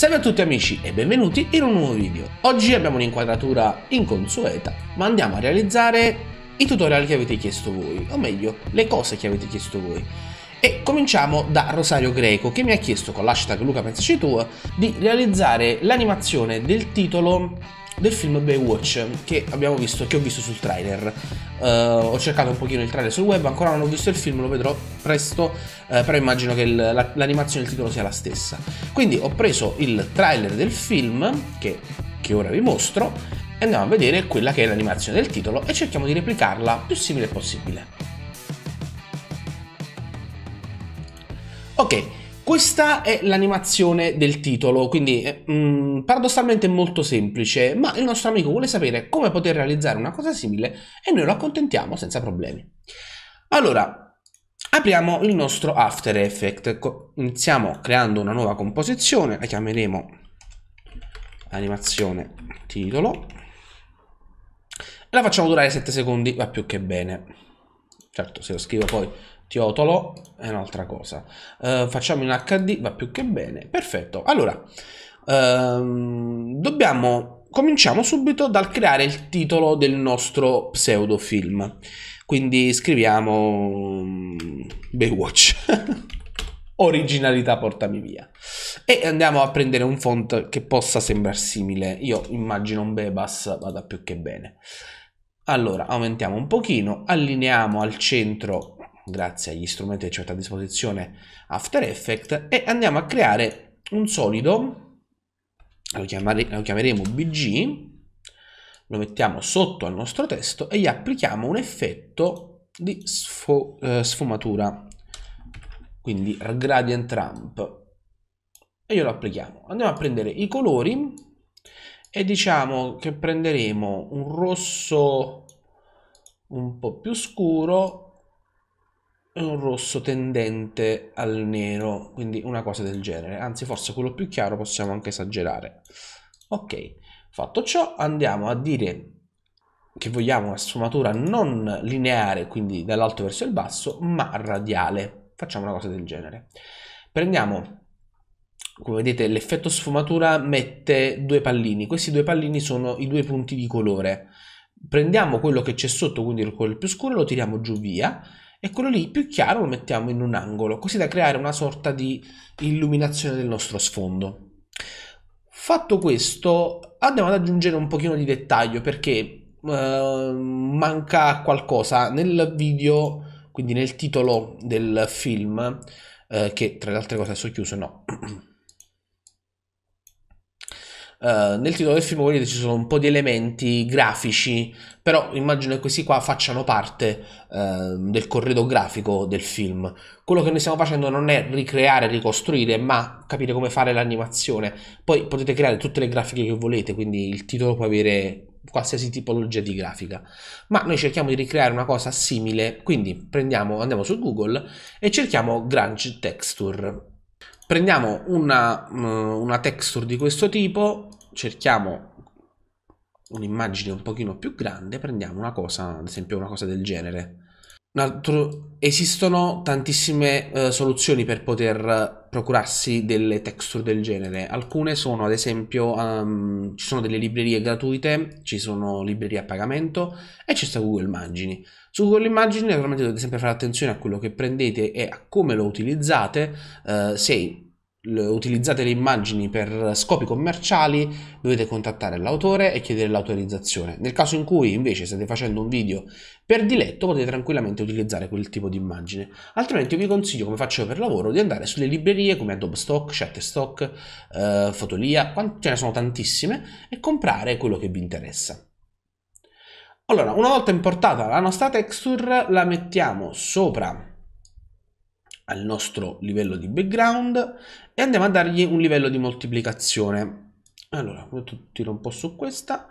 Salve a tutti amici e benvenuti in un nuovo video. Oggi abbiamo un'inquadratura inconsueta, ma andiamo a realizzare i tutorial che avete chiesto voi, o meglio, le cose che avete chiesto voi. E cominciamo da Rosario Greco che mi ha chiesto con l'hashtag Luca di realizzare l'animazione del titolo del film Baywatch che abbiamo visto, che ho visto sul trailer. Uh, ho cercato un pochino il trailer sul web, ancora non ho visto il film, lo vedrò presto, uh, però immagino che il, la, l'animazione del titolo sia la stessa. Quindi ho preso il trailer del film, che, che ora vi mostro, e andiamo a vedere quella che è l'animazione del titolo e cerchiamo di replicarla più simile possibile. Ok, questa è l'animazione del titolo, quindi è, eh, mm, paradossalmente molto semplice, ma il nostro amico vuole sapere come poter realizzare una cosa simile e noi lo accontentiamo senza problemi. Allora, apriamo il nostro After Effects, iniziamo creando una nuova composizione, la chiameremo animazione titolo e la facciamo durare 7 secondi, va più che bene. Certo, se lo scrivo poi Tiotolo è un'altra cosa. Uh, facciamo in HD, va più che bene. Perfetto. Allora, um, dobbiamo... Cominciamo subito dal creare il titolo del nostro pseudofilm. Quindi scriviamo mm, Baywatch. Originalità portami via. E andiamo a prendere un font che possa sembrar simile. Io immagino un Bebas vada più che bene. Allora, aumentiamo un pochino, allineiamo al centro grazie agli strumenti che ci a disposizione After Effects e andiamo a creare un solido, lo, chiamare, lo chiameremo BG, lo mettiamo sotto al nostro testo e gli applichiamo un effetto di sfo, eh, sfumatura, quindi gradient ramp e glielo applichiamo. Andiamo a prendere i colori e diciamo che prenderemo un rosso un po' più scuro e un rosso tendente al nero, quindi una cosa del genere. Anzi, forse quello più chiaro possiamo anche esagerare. Ok, fatto ciò andiamo a dire che vogliamo una sfumatura non lineare, quindi dall'alto verso il basso, ma radiale. Facciamo una cosa del genere. Prendiamo, come vedete, l'effetto sfumatura mette due pallini. Questi due pallini sono i due punti di colore. Prendiamo quello che c'è sotto, quindi il colore più scuro, lo tiriamo giù via e quello lì più chiaro lo mettiamo in un angolo, così da creare una sorta di illuminazione del nostro sfondo. Fatto questo, andiamo ad aggiungere un pochino di dettaglio perché eh, manca qualcosa nel video, quindi nel titolo del film, eh, che tra le altre cose adesso chiuso, no. Eh, nel titolo del film vedete ci sono un po' di elementi grafici, però immagino che questi qua facciano parte uh, del corredo grafico del film. Quello che noi stiamo facendo non è ricreare, ricostruire, ma capire come fare l'animazione. Poi potete creare tutte le grafiche che volete, quindi il titolo può avere qualsiasi tipologia di grafica, ma noi cerchiamo di ricreare una cosa simile, quindi prendiamo, andiamo su Google e cerchiamo Grunge Texture Prendiamo una, mm, una texture di questo tipo, cerchiamo un'immagine un pochino più grande, prendiamo una cosa, ad esempio una cosa del genere. Altro, esistono tantissime eh, soluzioni per poter procurarsi delle texture del genere. Alcune sono, ad esempio, um, ci sono delle librerie gratuite, ci sono librerie a pagamento e c'è sta Google Immagini. Su Google Immagini naturalmente, dovete sempre fare attenzione a quello che prendete e a come lo utilizzate. Uh, se utilizzate le immagini per scopi commerciali dovete contattare l'autore e chiedere l'autorizzazione. Nel caso in cui invece state facendo un video per diletto potete tranquillamente utilizzare quel tipo di immagine. Altrimenti vi consiglio, come faccio per lavoro, di andare sulle librerie come Adobe Stock, Shutterstock, eh, Fotolia, ce ne sono tantissime, e comprare quello che vi interessa. Allora, una volta importata la nostra texture, la mettiamo sopra al nostro livello di background e andiamo a dargli un livello di moltiplicazione. Allora, tiro un po' su questa,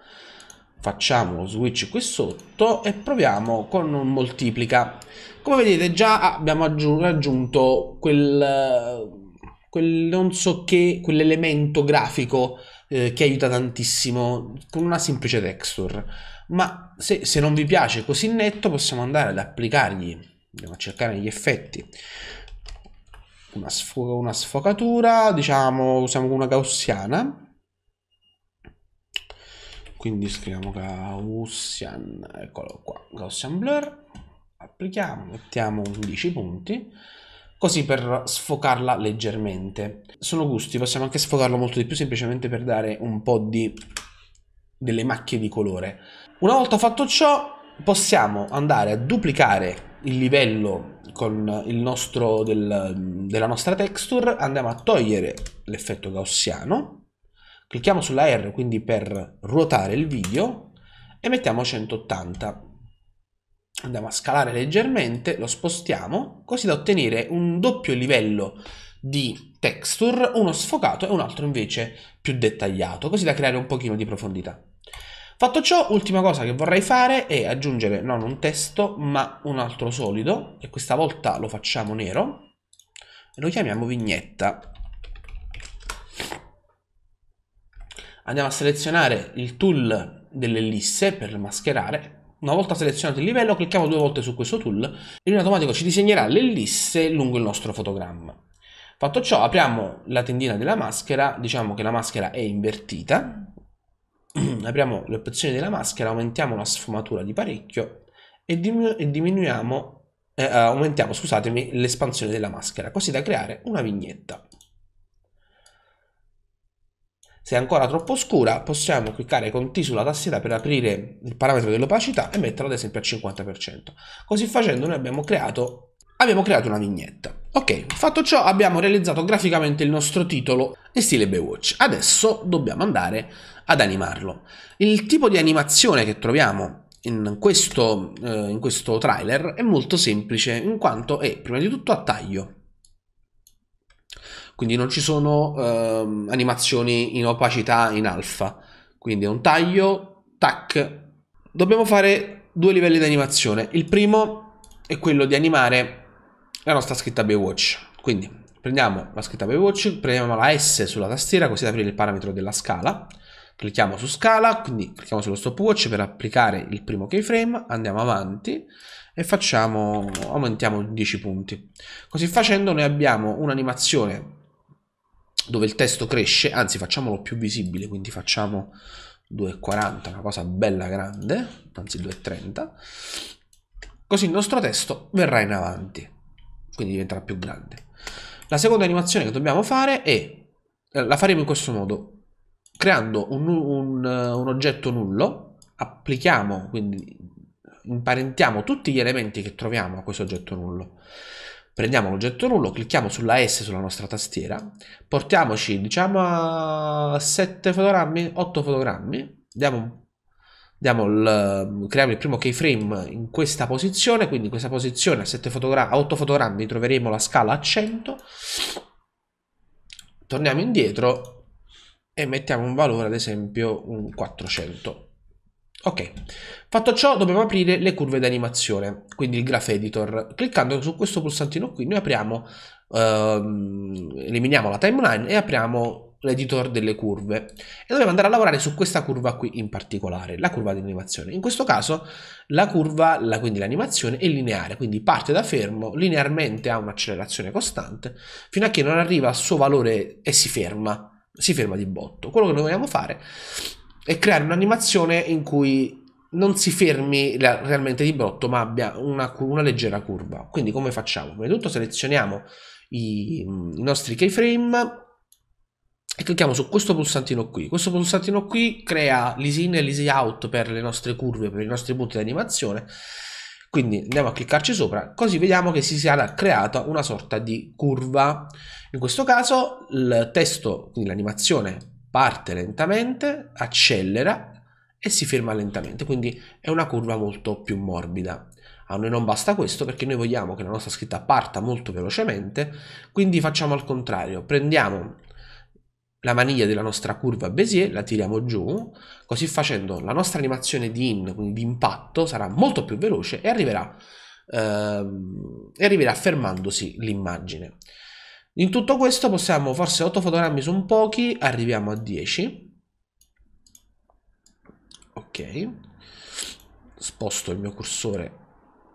facciamo lo switch qui sotto e proviamo con un moltiplica. Come vedete già abbiamo raggiunto quel quel non so che, quell'elemento grafico eh, che aiuta tantissimo con una semplice texture. Ma se, se non vi piace così netto possiamo andare ad applicargli, andiamo a cercare gli effetti, una, sf- una sfocatura, diciamo, usiamo una gaussiana. Quindi scriviamo gaussian, eccolo qua, gaussian blur, applichiamo, mettiamo 11 punti così per sfocarla leggermente. Sono gusti, possiamo anche sfocarlo molto di più semplicemente per dare un po' di delle macchie di colore. Una volta fatto ciò, possiamo andare a duplicare il livello con il nostro, del, della nostra texture, andiamo a togliere l'effetto gaussiano, clicchiamo sulla R quindi per ruotare il video e mettiamo 180. Andiamo a scalare leggermente, lo spostiamo, così da ottenere un doppio livello di texture, uno sfocato e un altro invece più dettagliato, così da creare un pochino di profondità. Fatto ciò, ultima cosa che vorrei fare è aggiungere non un testo, ma un altro solido, e questa volta lo facciamo nero, e lo chiamiamo vignetta. Andiamo a selezionare il tool dell'ellisse per mascherare, una volta selezionato il livello clicchiamo due volte su questo tool e in automatico ci disegnerà l'ellisse lungo il nostro fotogramma. Fatto ciò apriamo la tendina della maschera, diciamo che la maschera è invertita apriamo le opzioni della maschera, aumentiamo la sfumatura di parecchio e, diminu e diminuiamo, eh, eh, aumentiamo, scusatemi, l'espansione della maschera, così da creare una vignetta. Se è ancora troppo scura, possiamo cliccare con T sulla tastiera per aprire il parametro dell'opacità e metterlo ad esempio al 50%. Così facendo noi abbiamo creato, abbiamo creato una vignetta. Ok, fatto ciò abbiamo realizzato graficamente il nostro titolo in stile Baywatch. Adesso dobbiamo andare ad animarlo. Il tipo di animazione che troviamo in questo, eh, in questo trailer è molto semplice in quanto è prima di tutto a taglio. Quindi non ci sono eh, animazioni in opacità in alfa. Quindi è un taglio, tac. Dobbiamo fare due livelli di animazione. Il primo è quello di animare la nostra scritta Baywatch. Quindi prendiamo la scritta Baywatch, prendiamo la S sulla tastiera così da aprire il parametro della scala. Clicchiamo su scala, quindi clicchiamo sullo stopwatch per applicare il primo keyframe, andiamo avanti e facciamo, aumentiamo 10 punti. Così facendo noi abbiamo un'animazione dove il testo cresce, anzi facciamolo più visibile, quindi facciamo 2,40, una cosa bella grande, anzi 2,30, così il nostro testo verrà in avanti quindi diventerà più grande. La seconda animazione che dobbiamo fare è, eh, la faremo in questo modo, creando un, un, eh, un oggetto nullo, applichiamo, quindi imparentiamo tutti gli elementi che troviamo a questo oggetto nullo. Prendiamo l'oggetto nullo, clicchiamo sulla S sulla nostra tastiera, portiamoci diciamo a 7 fotogrammi, 8 fotogrammi, diamo un il, ehm, creiamo il primo keyframe in questa posizione, quindi in questa posizione a, fotogra a 8 fotogrammi troveremo la scala a 100, torniamo indietro e mettiamo un valore ad esempio un 400. Ok, fatto ciò dobbiamo aprire le curve d'animazione, quindi il graph editor. Cliccando su questo pulsantino qui noi apriamo, ehm, eliminiamo la timeline e apriamo l'editor delle curve e dovevo andare a lavorare su questa curva qui in particolare, la curva di animazione. In questo caso la curva, la, quindi l'animazione, è lineare, quindi parte da fermo, linearmente ha un'accelerazione costante fino a che non arriva al suo valore e si ferma, si ferma di botto. Quello che noi vogliamo fare è creare un'animazione in cui non si fermi realmente di botto ma abbia una, una leggera curva. Quindi come facciamo? Prima di tutto selezioniamo i, i nostri keyframe e clicchiamo su questo pulsantino qui. Questo pulsantino qui crea l'easy in e l'easy out per le nostre curve, per i nostri punti di animazione. Quindi andiamo a cliccarci sopra, così vediamo che si sia creata una sorta di curva. In questo caso il testo, quindi l'animazione, parte lentamente, accelera e si ferma lentamente, quindi è una curva molto più morbida. A noi non basta questo perché noi vogliamo che la nostra scritta parta molto velocemente, quindi facciamo al contrario, prendiamo la maniglia della nostra curva Bézier, la tiriamo giù, così facendo la nostra animazione di in, quindi di impatto, sarà molto più veloce e arriverà, ehm, e arriverà fermandosi l'immagine. In tutto questo possiamo, forse 8 fotogrammi su un pochi, arriviamo a 10. Ok, sposto il mio cursore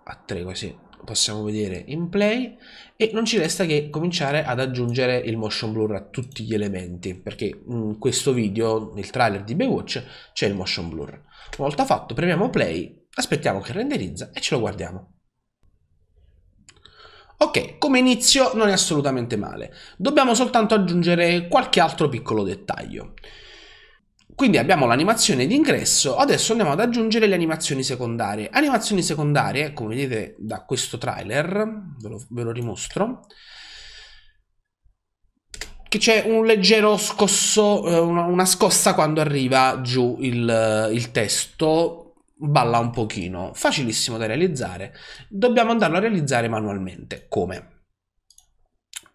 a 3 così possiamo vedere in play e non ci resta che cominciare ad aggiungere il motion blur a tutti gli elementi perché in questo video nel trailer di Baywatch c'è il motion blur una volta fatto premiamo play aspettiamo che renderizza e ce lo guardiamo Ok, come inizio non è assolutamente male, dobbiamo soltanto aggiungere qualche altro piccolo dettaglio. Quindi abbiamo l'animazione d'ingresso, adesso andiamo ad aggiungere le animazioni secondarie. Animazioni secondarie, come vedete da questo trailer, ve lo, ve lo rimostro, che c'è un leggero scosso, eh, una scossa quando arriva giù il, il testo, balla un pochino, facilissimo da realizzare, dobbiamo andarlo a realizzare manualmente. Come?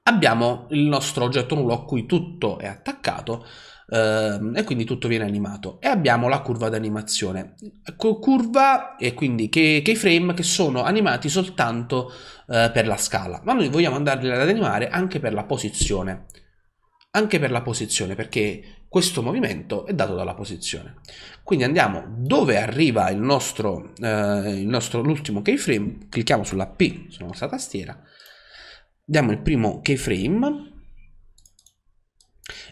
Abbiamo il nostro oggetto nullo a cui tutto è attaccato, Ehm, e quindi tutto viene animato. E abbiamo la curva d'animazione, curva e quindi keyframe che che sono animati soltanto eh, per la scala, ma noi vogliamo andarli ad animare anche per la posizione, anche per la posizione perché questo movimento è dato dalla posizione. Quindi andiamo dove arriva il nostro, eh, il nostro l'ultimo keyframe, clicchiamo sulla P sulla nostra tastiera, diamo il primo keyframe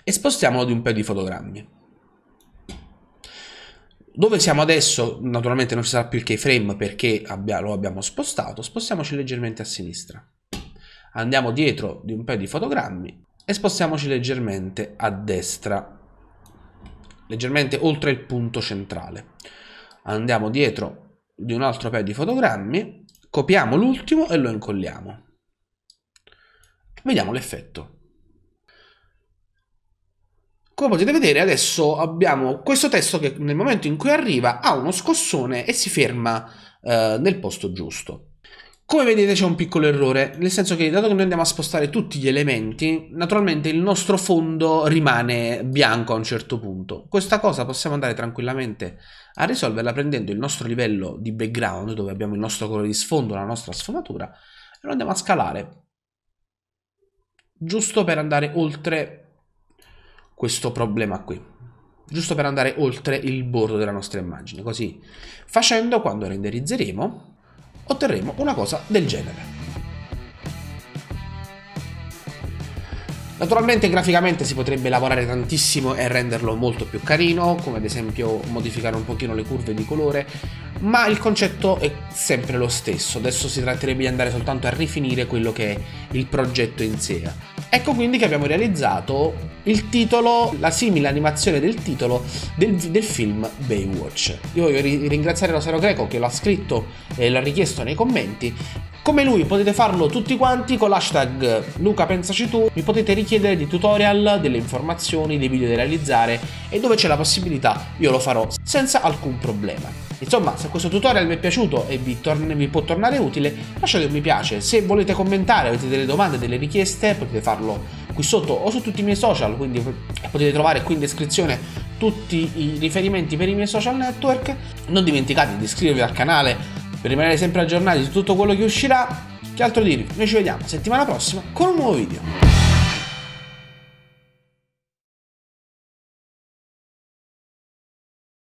e spostiamolo di un paio di fotogrammi. Dove siamo adesso, naturalmente non ci sarà più il keyframe perché abbia, lo abbiamo spostato, spostiamoci leggermente a sinistra. Andiamo dietro di un paio di fotogrammi e spostiamoci leggermente a destra, leggermente oltre il punto centrale. Andiamo dietro di un altro paio di fotogrammi, copiamo l'ultimo e lo incolliamo. Vediamo l'effetto. Come potete vedere adesso abbiamo questo testo che nel momento in cui arriva ha uno scossone e si ferma eh, nel posto giusto. Come vedete c'è un piccolo errore, nel senso che dato che noi andiamo a spostare tutti gli elementi, naturalmente il nostro fondo rimane bianco a un certo punto. Questa cosa possiamo andare tranquillamente a risolverla prendendo il nostro livello di background, dove abbiamo il nostro colore di sfondo, la nostra sfumatura, e lo andiamo a scalare, giusto per andare oltre questo problema qui giusto per andare oltre il bordo della nostra immagine così facendo quando renderizzeremo otterremo una cosa del genere Naturalmente graficamente si potrebbe lavorare tantissimo e renderlo molto più carino, come ad esempio modificare un pochino le curve di colore, ma il concetto è sempre lo stesso, adesso si tratterebbe di andare soltanto a rifinire quello che è il progetto in sé. Ecco quindi che abbiamo realizzato il titolo, la simile animazione del titolo del, del film Baywatch. Io voglio ri- ringraziare Rosario Greco che l'ha scritto e l'ha richiesto nei commenti. Come lui potete farlo tutti quanti con l'hashtag Luca pensaci tu, mi potete richiedere dei tutorial, delle informazioni, dei video da realizzare e dove c'è la possibilità io lo farò senza alcun problema. Insomma, se questo tutorial vi è piaciuto e vi, tor- vi può tornare utile, lasciate un mi piace. Se volete commentare, avete delle domande, delle richieste, potete farlo qui sotto o su tutti i miei social, quindi eh, potete trovare qui in descrizione tutti i riferimenti per i miei social network. Non dimenticate di iscrivervi al canale per rimanere sempre aggiornati su tutto quello che uscirà. Che altro dirvi? Noi ci vediamo settimana prossima con un nuovo video.